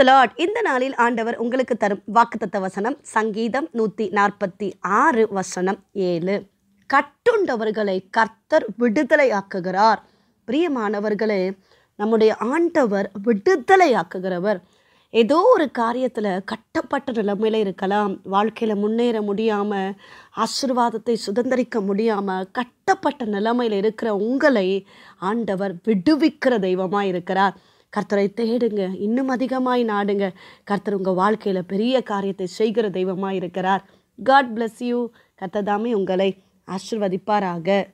praise the Lord இந்த நாளில் ஆண்டவர் உங்களுக்கு தரும் வாக்குத்தத்த வசனம் சங்கீதம் நூற்றி நாற்பத்தி ஆறு வசனம் ஏழு கட்டுண்டவர்களை கர்த்தர் விடுதலை ஆக்குகிறார் பிரியமானவர்களே நம்முடைய ஆண்டவர் விடுதலை ஆக்குகிறவர் ஏதோ ஒரு காரியத்தில் கட்டப்பட்ட நிலைமையில் இருக்கலாம் வாழ்க்கையில் முன்னேற முடியாமல் ஆசிர்வாதத்தை சுதந்திரிக்க முடியாமல் கட்டப்பட்ட நிலைமையில் இருக்கிற உங்களை ஆண்டவர் விடுவிக்கிற தெய்வமாக இருக்கிறார் கர்த்தரை தேடுங்க இன்னும் அதிகமாய் நாடுங்க கர்த்தர் உங்கள் வாழ்க்கையில் பெரிய காரியத்தை செய்கிற தெய்வமாக இருக்கிறார் காட் பிளஸ் யூ கர்த்ததாமே உங்களை ஆசிர்வதிப்பாராக